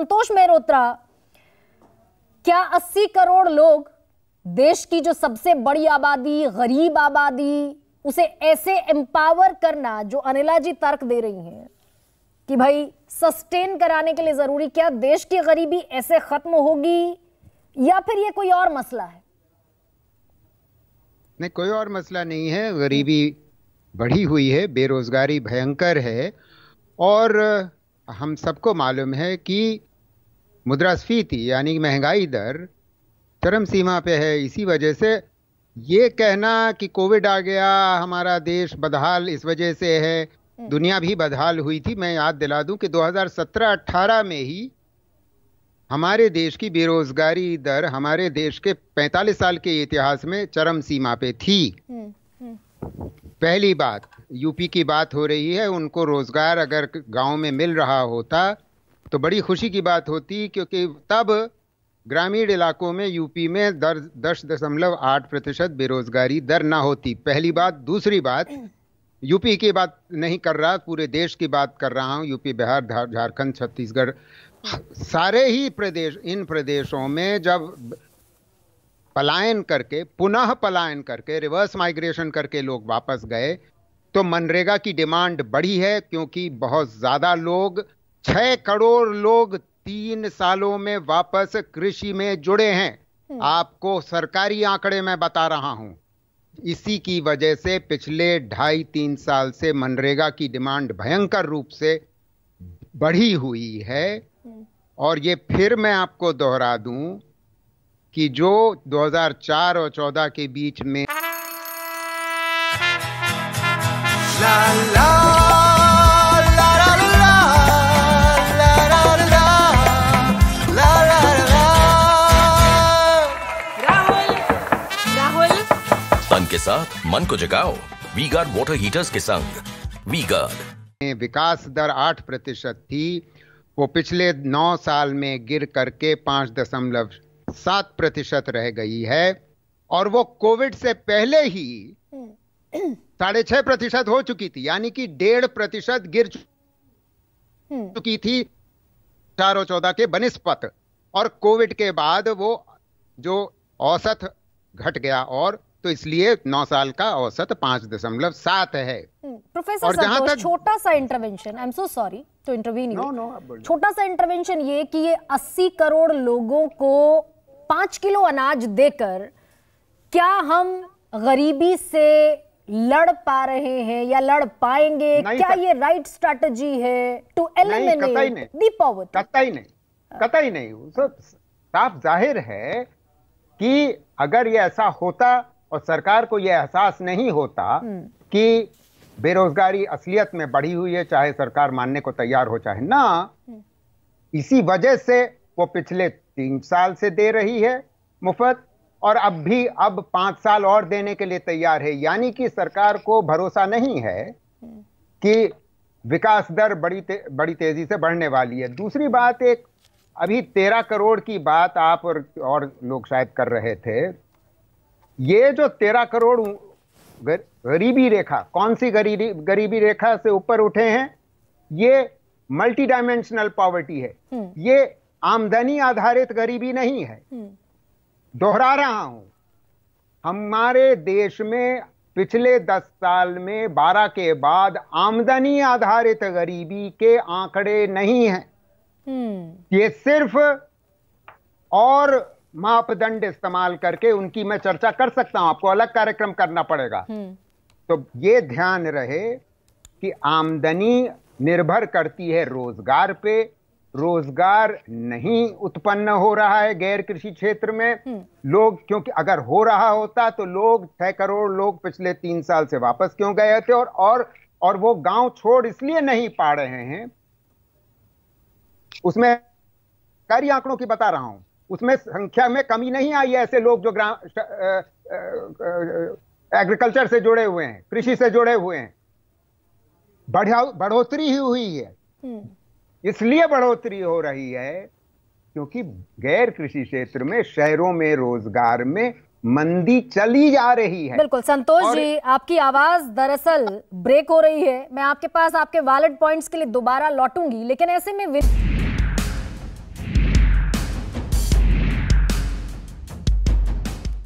संतोष मेहरोत्रा क्या 80 करोड़ लोग देश की जो सबसे बड़ी आबादी गरीब आबादी उसे ऐसे एम्पावर करना जो अनिला जी तर्क दे रही हैं कि भाई सस्टेन कराने के लिए जरूरी क्या देश की गरीबी ऐसे खत्म होगी या फिर ये कोई और मसला है नहीं कोई और मसला नहीं है गरीबी बढ़ी हुई है बेरोजगारी भयंकर है और हम सबको मालूम है कि मुद्रास्फीति यानी महंगाई दर चरम सीमा पे है इसी वजह से ये कहना कि कोविड आ गया हमारा देश बदहाल इस वजह से है हम्म। दुनिया भी बदहाल हुई थी मैं याद दिला दूं कि 2017-18 में ही हमारे देश की बेरोजगारी दर हमारे देश के 45 साल के इतिहास में चरम सीमा पे थी हम्म, हम्म। पहली बात यूपी की बात हो रही है उनको रोजगार अगर गांव में मिल रहा होता तो बड़ी खुशी की बात होती क्योंकि तब ग्रामीण इलाकों में यूपी में दर दस दशमलव आठ प्रतिशत बेरोजगारी दर ना होती पहली बात दूसरी बात यूपी की बात नहीं कर रहा पूरे देश की बात कर रहा हूँ यूपी बिहार झारखंड छत्तीसगढ़ सारे ही प्रदेश इन प्रदेशों में जब पलायन करके पुनः पलायन करके रिवर्स माइग्रेशन करके लोग वापस गए तो मनरेगा की डिमांड बढ़ी है क्योंकि बहुत ज़्यादा लोग छह करोड़ लोग तीन सालों में वापस कृषि में जुड़े हैं हम्म। आपको सरकारी आंकड़े मैं बता रहा हूं इसी की वजह से पिछले ढाई तीन साल से मनरेगा की डिमांड भयंकर रूप से बढ़ी हुई है हम्म। और ये फिर मैं आपको दोहरा दूं कि जो 2004 और 14 के बीच में ला ला साथ मन को जगाओ वी गार्ड वाटर हीटर्स के संग वी गार्ड विकास दर आठ प्रतिशत थी वो पिछले नौ साल में गिर करके पांच दशमलव सात प्रतिशत रह गई है और वो कोविड से पहले ही साढ़े छह प्रतिशत हो चुकी थी यानी कि डेढ़ प्रतिशत गिर चुकी थी और चौदह के बनिस्पत और कोविड के बाद वो जो औसत घट गया और तो इसलिए नौ साल का औसत पांच दशमलव सात है हम्म, प्रोफेसर और जहां तक छोटा सा intervention I am so sorry to interview no no छोटा सा इंटरवेंशन ये कि ये अस्सी करोड़ लोगों को पांच किलो अनाज देकर क्या हम गरीबी से लड़ पा रहे हैं या लड़ पाएंगे क्या ये राइट स्ट्रेटजी है टू एलिमिनेट कतई नहीं कतई नहीं। साफ जाहिर है कि अगर ये ऐसा होता और सरकार को यह एहसास नहीं होता हम्म। कि बेरोजगारी असलियत में बढ़ी हुई है चाहे सरकार मानने को तैयार हो चाहे ना हम्म। इसी वजह से वो पिछले तीन साल से दे रही है मुफ्त और अब भी अब पांच साल और देने के लिए तैयार है यानी कि सरकार को भरोसा नहीं है हम्म। कि विकास दर बड़ी ते, बड़ी तेजी से बढ़ने वाली है दूसरी बात एक अभी तेरह करोड़ की बात आप और, और लोग शायद कर रहे थे ये जो तेरह करोड़ गरीबी रेखा कौन सी गरीबी गरीबी रेखा से ऊपर उठे हैं ये मल्टी डायमेंशनल पॉवर्टी है हम्म। ये आमदनी आधारित गरीबी नहीं है हम्म। दोहरा रहा हूं हमारे देश में पिछले दस साल में बारह के बाद आमदनी आधारित गरीबी के आंकड़े नहीं है हम्म। ये सिर्फ और मापदंड इस्तेमाल करके उनकी मैं चर्चा कर सकता हूं आपको अलग कार्यक्रम करना पड़ेगा हम्म। तो ये ध्यान रहे कि आमदनी निर्भर करती है रोजगार पे रोजगार नहीं उत्पन्न हो रहा है गैर कृषि क्षेत्र में हम्म। लोग क्योंकि अगर हो रहा होता तो लोग छह करोड़ लोग पिछले तीन साल से वापस क्यों गए थे और और और वो गांव छोड़ इसलिए नहीं पा रहे हैं उसमें कार्य आंकड़ों की बता रहा हूं उसमें संख्या में कमी नहीं आई है ऐसे लोग जो ग्राम एग्रीकल्चर से जुड़े हुए हैं कृषि से जुड़े हुए हैं बढ़ोतरी ही हुई है हम्म। इसलिए बढ़ोतरी हो रही है क्योंकि गैर कृषि क्षेत्र में शहरों में रोजगार में मंदी चली जा रही है बिल्कुल संतोष और... जी आपकी आवाज दरअसल ब्रेक हो रही है मैं आपके पास आपके वैलिड पॉइंट्स के लिए दोबारा लौटूंगी लेकिन ऐसे में